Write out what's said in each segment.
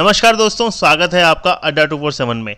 नमस्कार दोस्तों स्वागत है आपका अड्डा टू फोर सेवन में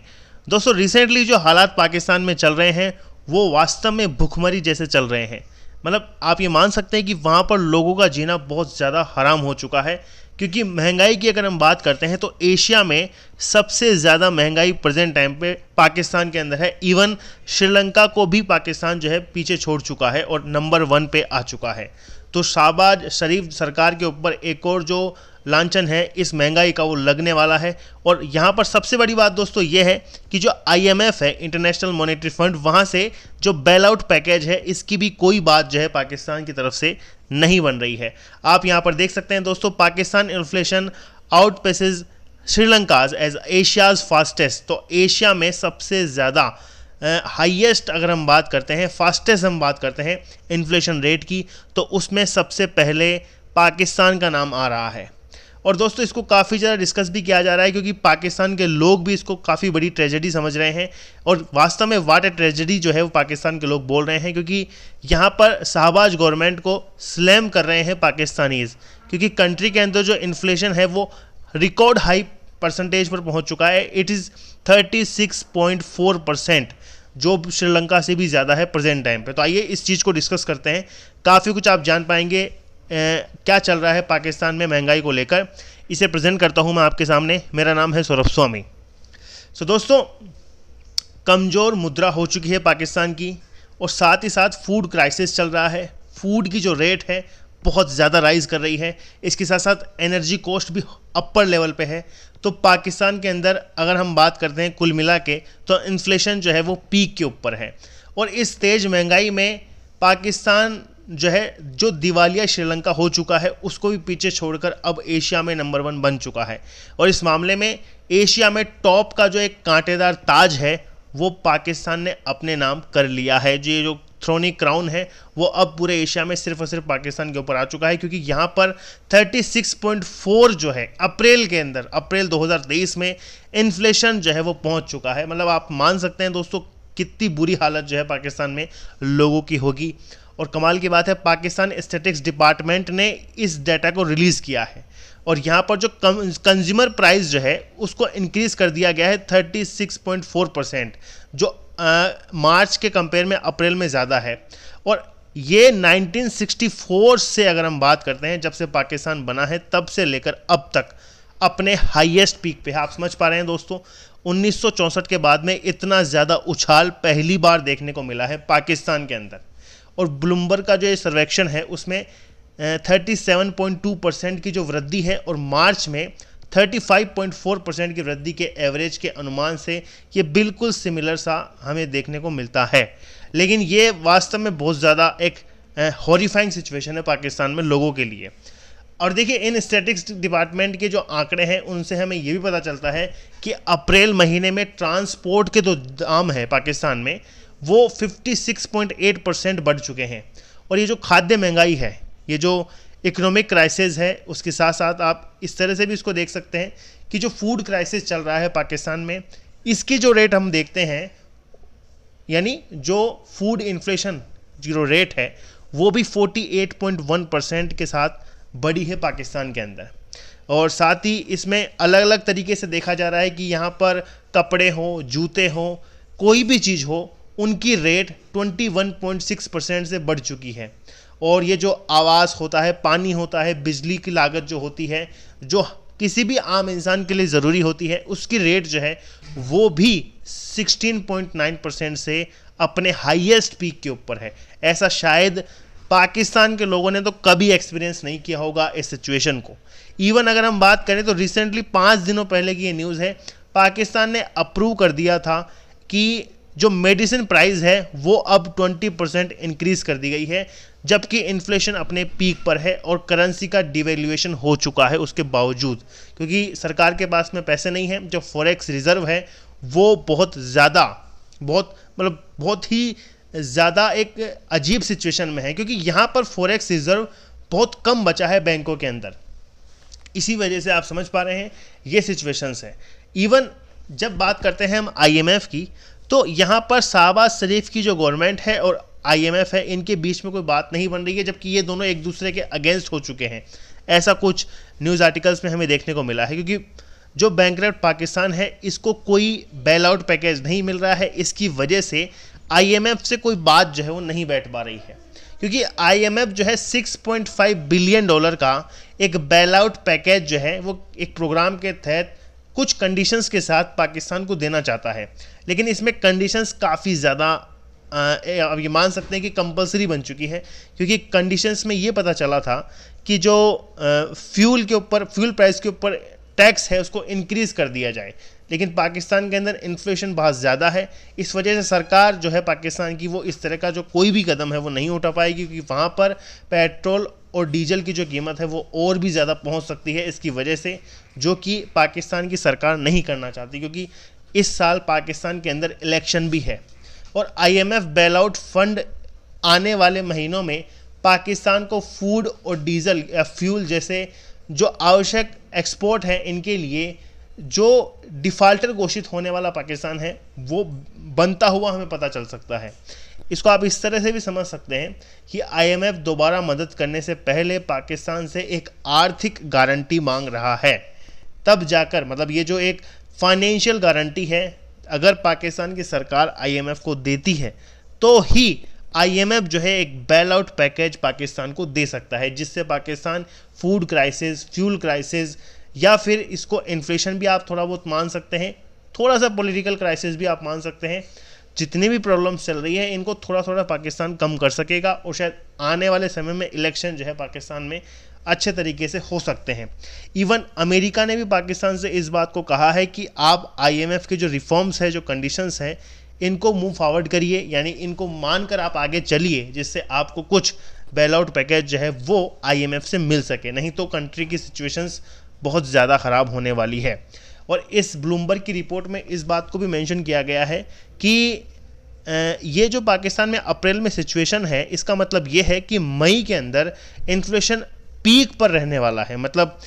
दोस्तों रिसेंटली जो हालात पाकिस्तान में चल रहे हैं वो वास्तव में भुखमरी जैसे चल रहे हैं मतलब आप ये मान सकते हैं कि वहाँ पर लोगों का जीना बहुत ज़्यादा हराम हो चुका है क्योंकि महंगाई की अगर हम बात करते हैं तो एशिया में सबसे ज़्यादा महंगाई प्रेजेंट टाइम पे पाकिस्तान के अंदर है इवन श्रीलंका को भी पाकिस्तान जो है पीछे छोड़ चुका है और नंबर वन पे आ चुका है तो शाहबाज शरीफ सरकार के ऊपर एक और जो लांचन है इस महंगाई का वो लगने वाला है और यहाँ पर सबसे बड़ी बात दोस्तों ये है कि जो आईएमएफ है इंटरनेशनल मॉनेटरी फंड वहाँ से जो बेल आउट पैकेज है इसकी भी कोई बात जो है पाकिस्तान की तरफ से नहीं बन रही है आप यहाँ पर देख सकते हैं दोस्तों Pakistan inflation outpaces Sri Lanka as Asia's fastest तो एशिया में सबसे ज़्यादा हाईएस्ट अगर हम बात करते हैं फास्टेस्ट हम बात करते हैं इन्फ्लेशन रेट की तो उसमें सबसे पहले पाकिस्तान का नाम आ रहा है और दोस्तों इसको काफ़ी ज़्यादा डिस्कस भी किया जा रहा है क्योंकि पाकिस्तान के लोग भी इसको काफ़ी बड़ी ट्रेजेडी समझ रहे हैं और वास्तव में वाट ए ट्रेजेडी जो है वो पाकिस्तान के लोग बोल रहे हैं क्योंकि यहाँ पर शाहबाज गवर्नमेंट को स्लैम कर रहे हैं पाकिस्तानीज़ क्योंकि कंट्री के अंदर जो इन्फ्लेशन है वो रिकॉर्ड हाई परसेंटेज पर पहुँच चुका है इट इज़ थर्टी परसेंट जो श्रीलंका से भी ज़्यादा है प्रेजेंट टाइम पे तो आइए इस चीज़ को डिस्कस करते हैं काफ़ी कुछ आप जान पाएंगे क्या चल रहा है पाकिस्तान में महंगाई को लेकर इसे प्रेजेंट करता हूँ मैं आपके सामने मेरा नाम है सौरभ स्वामी सो दोस्तों कमज़ोर मुद्रा हो चुकी है पाकिस्तान की और साथ ही साथ फूड क्राइसिस चल रहा है फूड की जो रेट है बहुत ज़्यादा राइज कर रही है इसके साथ साथ एनर्जी कॉस्ट भी अपर लेवल पे है तो पाकिस्तान के अंदर अगर हम बात करते हैं कुल मिला के तो इन्फ्लेशन जो है वो पीक के ऊपर है और इस तेज़ महंगाई में पाकिस्तान जो है जो दिवालिया श्रीलंका हो चुका है उसको भी पीछे छोड़कर अब एशिया में नंबर वन बन चुका है और इस मामले में एशिया में टॉप का जो एक कांटेदार ताज है वो पाकिस्तान ने अपने नाम कर लिया है जो ये जो थ्रोनी क्राउन है वो अब पूरे एशिया में सिर्फ और सिर्फ पाकिस्तान के ऊपर आ चुका है क्योंकि यहाँ पर 36.4 जो है अप्रैल के अंदर अप्रैल 2023 में इन्फ्लेशन जो है वो पहुँच चुका है मतलब आप मान सकते हैं दोस्तों कितनी बुरी हालत जो है पाकिस्तान में लोगों की होगी और कमाल की बात है पाकिस्तान स्टेटिक्स डिपार्टमेंट ने इस डाटा को रिलीज़ किया है और यहाँ पर जो कंज्यूमर प्राइस जो है उसको इंक्रीज़ कर दिया गया है 36.4 परसेंट जो आ, मार्च के कंपेयर में अप्रैल में ज़्यादा है और ये 1964 से अगर हम बात करते हैं जब से पाकिस्तान बना है तब से लेकर अब तक अपने हाईएस्ट पीक पे है आप समझ पा रहे हैं दोस्तों 1964 के बाद में इतना ज़्यादा उछाल पहली बार देखने को मिला है पाकिस्तान के अंदर और ब्लूमबर्ग का जो ये सर्वेक्षण है उसमें 37.2 परसेंट की जो वृद्धि है और मार्च में 35.4 परसेंट की वृद्धि के एवरेज के अनुमान से ये बिल्कुल सिमिलर सा हमें देखने को मिलता है लेकिन ये वास्तव में बहुत ज़्यादा एक हॉरीफाइंग सिचुएशन है पाकिस्तान में लोगों के लिए और देखिए इन स्टेटिक्स डिपार्टमेंट के जो आंकड़े हैं उनसे हमें ये भी पता चलता है कि अप्रैल महीने में ट्रांसपोर्ट के जो दाम है पाकिस्तान में वो 56.8 परसेंट बढ़ चुके हैं और ये जो खाद्य महंगाई है ये जो इकोनॉमिक क्राइसिस है उसके साथ साथ आप इस तरह से भी इसको देख सकते हैं कि जो फूड क्राइसिस चल रहा है पाकिस्तान में इसकी जो रेट हम देखते हैं यानी जो फूड इन्फ्लेशन जीरो रेट है वो भी 48.1 परसेंट के साथ बड़ी है पाकिस्तान के अंदर और साथ ही इसमें अलग अलग तरीके से देखा जा रहा है कि यहाँ पर कपड़े हों जूते हों कोई भी चीज़ हो उनकी रेट 21.6 परसेंट से बढ़ चुकी है और ये जो आवाज़ होता है पानी होता है बिजली की लागत जो होती है जो किसी भी आम इंसान के लिए ज़रूरी होती है उसकी रेट जो है वो भी 16.9 परसेंट से अपने हाईएस्ट पीक के ऊपर है ऐसा शायद पाकिस्तान के लोगों ने तो कभी एक्सपीरियंस नहीं किया होगा इस सिचुएशन को इवन अगर हम बात करें तो रिसेंटली पाँच दिनों पहले की ये न्यूज़ है पाकिस्तान ने अप्रूव कर दिया था कि जो मेडिसिन प्राइस है वो अब 20 परसेंट इंक्रीज़ कर दी गई है जबकि इन्फ्लेशन अपने पीक पर है और करेंसी का डिवेल्यूएशन हो चुका है उसके बावजूद क्योंकि सरकार के पास में पैसे नहीं हैं जो फॉरेक्स रिज़र्व है वो बहुत ज़्यादा बहुत मतलब बहुत ही ज़्यादा एक अजीब सिचुएशन में है क्योंकि यहाँ पर फॉरेक्स रिजर्व बहुत कम बचा है बैंकों के अंदर इसी वजह से आप समझ पा रहे हैं ये सिचुएशंस हैं इवन जब बात करते हैं हम आईएमएफ की तो यहाँ पर शाहबाज शरीफ की जो गवर्नमेंट है और आईएमएफ है इनके बीच में कोई बात नहीं बन रही है जबकि ये दोनों एक दूसरे के अगेंस्ट हो चुके हैं ऐसा कुछ न्यूज़ आर्टिकल्स में हमें देखने को मिला है क्योंकि जो बैंक पाकिस्तान है इसको कोई बेल आउट पैकेज नहीं मिल रहा है इसकी वजह से आईएमएफ से कोई बात जो है वो नहीं बैठ पा रही है क्योंकि आईएमएफ जो है 6.5 बिलियन डॉलर का एक बेल आउट पैकेज जो है वो एक प्रोग्राम के तहत कुछ कंडीशंस के साथ पाकिस्तान को देना चाहता है लेकिन इसमें कंडीशंस काफ़ी ज़्यादा अब ये मान सकते हैं कि कंपलसरी बन चुकी है क्योंकि कंडीशंस में ये पता चला था कि जो फ्यूल के ऊपर फ्यूल प्राइस के ऊपर टैक्स है उसको इंक्रीज़ कर दिया जाए लेकिन पाकिस्तान के अंदर इन्फ्लेशन बहुत ज़्यादा है इस वजह से सरकार जो है पाकिस्तान की वो इस तरह का जो कोई भी कदम है वो नहीं उठा पाएगी क्योंकि वहाँ पर पेट्रोल और डीजल की जो कीमत है वो और भी ज़्यादा पहुँच सकती है इसकी वजह से जो कि पाकिस्तान की सरकार नहीं करना चाहती क्योंकि इस साल पाकिस्तान के अंदर इलेक्शन भी है और आईएमएफ आउट फंड आने वाले महीनों में पाकिस्तान को फूड और डीजल या फ्यूल जैसे जो आवश्यक एक्सपोर्ट हैं इनके लिए जो डिफ़ाल्टर घोषित होने वाला पाकिस्तान है वो बनता हुआ हमें पता चल सकता है इसको आप इस तरह से भी समझ सकते हैं कि आईएमएफ दोबारा मदद करने से पहले पाकिस्तान से एक आर्थिक गारंटी मांग रहा है तब जाकर मतलब ये जो एक फाइनेंशियल गारंटी है अगर पाकिस्तान की सरकार आईएमएफ को देती है तो ही आईएमएफ जो है एक बेल आउट पैकेज पाकिस्तान को दे सकता है जिससे Pakistan food crisis fuel crisis या फिर इसको इन्फ्लेशन भी आप थोड़ा बहुत मान सकते हैं थोड़ा सा पॉलिटिकल क्राइसिस भी आप मान सकते हैं जितनी भी प्रॉब्लम्स चल रही है इनको थोड़ा थोड़ा पाकिस्तान कम कर सकेगा और शायद आने वाले समय में इलेक्शन जो है पाकिस्तान में अच्छे तरीके से हो सकते हैं इवन अमेरिका ने भी पाकिस्तान से इस बात को कहा है कि आप आईएमएफ के जो रिफॉर्म्स हैं जो कंडीशंस हैं इनको मूव फॉरवर्ड करिए यानी इनको मानकर आप आगे चलिए जिससे आपको कुछ बेल आउट पैकेज जो है वो आईएमएफ से मिल सके नहीं तो कंट्री की सिचुएशंस बहुत ज़्यादा ख़राब होने वाली है और इस ब्लूमबर्ग की रिपोर्ट में इस बात को भी मेंशन किया गया है कि ये जो पाकिस्तान में अप्रैल में सिचुएशन है इसका मतलब ये है कि मई के अंदर इन्फ्लेशन पीक पर रहने वाला है मतलब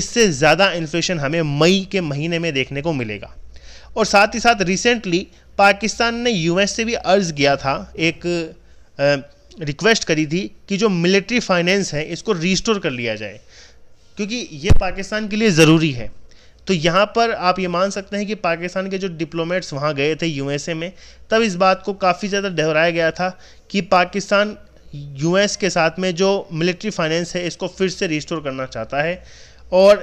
इससे ज़्यादा इन्फ्लेशन हमें मई के महीने में देखने को मिलेगा और साथ ही साथ रिसेंटली पाकिस्तान ने यूएस से भी अर्ज़ किया था एक रिक्वेस्ट करी थी कि जो मिलिट्री फाइनेंस है इसको रिस्टोर कर लिया जाए क्योंकि ये पाकिस्तान के लिए ज़रूरी है तो यहाँ पर आप ये मान सकते हैं कि पाकिस्तान के जो डिप्लोमेट्स वहाँ गए थे यूएसए में तब इस बात को काफ़ी ज़्यादा दोहराया गया था कि पाकिस्तान यूएस के साथ में जो मिलिट्री फाइनेंस है इसको फिर से रिस्टोर करना चाहता है और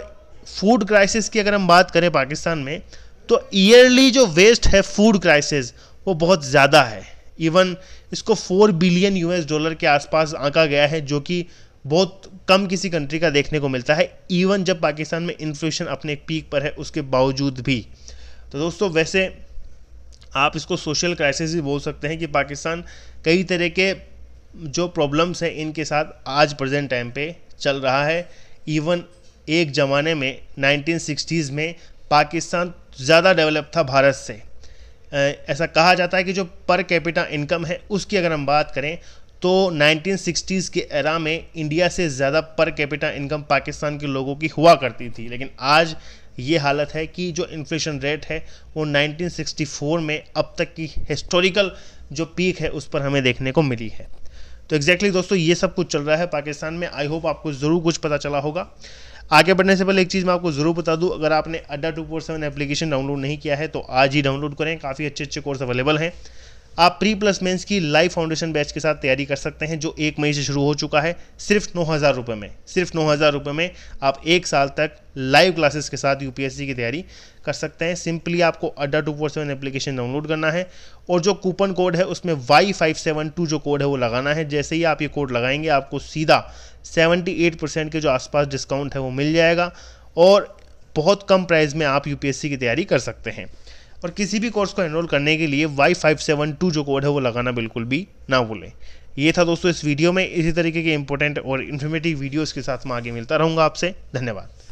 फूड क्राइसिस की अगर हम बात करें पाकिस्तान में तो ईयरली जो वेस्ट है फूड क्राइसिस वो बहुत ज़्यादा है इवन इसको फोर बिलियन यूएस डॉलर के आसपास आंका गया है जो कि बहुत कम किसी कंट्री का देखने को मिलता है इवन जब पाकिस्तान में इन्फ्लेशन अपने पीक पर है उसके बावजूद भी तो दोस्तों वैसे आप इसको सोशल क्राइसिस भी बोल सकते हैं कि पाकिस्तान कई तरह के जो प्रॉब्लम्स हैं इनके साथ आज प्रेजेंट टाइम पे चल रहा है इवन एक ज़माने में 1960s में पाकिस्तान ज़्यादा डेवलप था भारत से ऐसा कहा जाता है कि जो पर कैपिटा इनकम है उसकी अगर हम बात करें तो 1960s के एरा में इंडिया से ज़्यादा पर कैपिटा इनकम पाकिस्तान के लोगों की हुआ करती थी लेकिन आज ये हालत है कि जो इन्फ्लेशन रेट है वो 1964 में अब तक की हिस्टोरिकल जो पीक है उस पर हमें देखने को मिली है तो एग्जैक्टली exactly दोस्तों ये सब कुछ चल रहा है पाकिस्तान में आई होप आपको ज़रूर कुछ पता चला होगा आगे बढ़ने से पहले एक चीज़ मैं आपको ज़रूर बता दूं अगर आपने Adda two four seven application download नहीं किया है तो आज ही डाउनलोड करें काफ़ी अच्छे अच्छे कोर्स अवेलेबल हैं आप प्री प्लस मेंस की लाइव फाउंडेशन बैच के साथ तैयारी कर सकते हैं जो एक मई से शुरू हो चुका है सिर्फ नौ हज़ार रुपये में सिर्फ नौ हज़ार रुपये में आप एक साल तक लाइव क्लासेस के साथ यूपीएससी की तैयारी कर सकते हैं सिंपली आपको Adda two four seven application download करना है और जो कूपन कोड है उसमें वाई फाइव सेवन टू जो कोड है वो लगाना है जैसे ही आप ये कोड लगाएंगे आपको सीधा सेवेंटी एट परसेंट के जो आसपास डिस्काउंट है वो मिल जाएगा और बहुत कम प्राइस में आप यूपीएससी की तैयारी कर सकते हैं पर किसी भी कोर्स को एनरोल करने के लिए वाई फाइव सेवन टू जो कोड है वो लगाना बिल्कुल भी ना भूलें ये था दोस्तों इस वीडियो में इसी तरीके के इंपॉर्टेंट और इन्फॉर्मेटिव वीडियोस के साथ मैं आगे मिलता रहूँगा आपसे धन्यवाद